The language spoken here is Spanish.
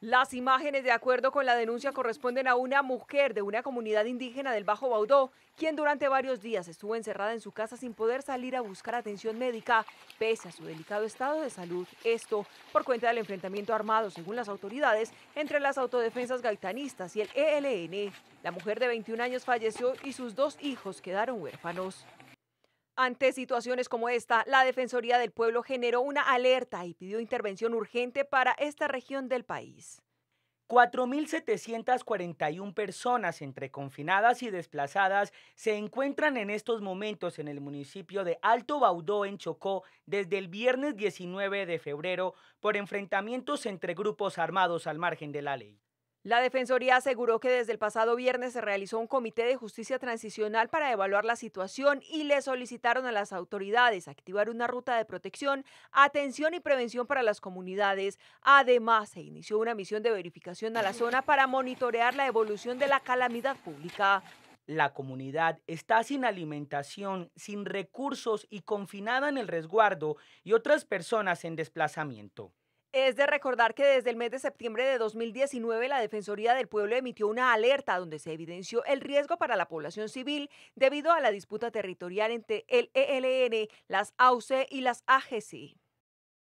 Las imágenes, de acuerdo con la denuncia, corresponden a una mujer de una comunidad indígena del Bajo Baudó, quien durante varios días estuvo encerrada en su casa sin poder salir a buscar atención médica, pese a su delicado estado de salud. Esto por cuenta del enfrentamiento armado, según las autoridades, entre las autodefensas gaitanistas y el ELN. La mujer de 21 años falleció y sus dos hijos quedaron huérfanos. Ante situaciones como esta, la Defensoría del Pueblo generó una alerta y pidió intervención urgente para esta región del país. 4.741 personas entre confinadas y desplazadas se encuentran en estos momentos en el municipio de Alto Baudó, en Chocó, desde el viernes 19 de febrero por enfrentamientos entre grupos armados al margen de la ley. La Defensoría aseguró que desde el pasado viernes se realizó un comité de justicia transicional para evaluar la situación y le solicitaron a las autoridades activar una ruta de protección, atención y prevención para las comunidades. Además, se inició una misión de verificación a la zona para monitorear la evolución de la calamidad pública. La comunidad está sin alimentación, sin recursos y confinada en el resguardo y otras personas en desplazamiento. Es de recordar que desde el mes de septiembre de 2019 la Defensoría del Pueblo emitió una alerta donde se evidenció el riesgo para la población civil debido a la disputa territorial entre el ELN, las AUC y las AGC.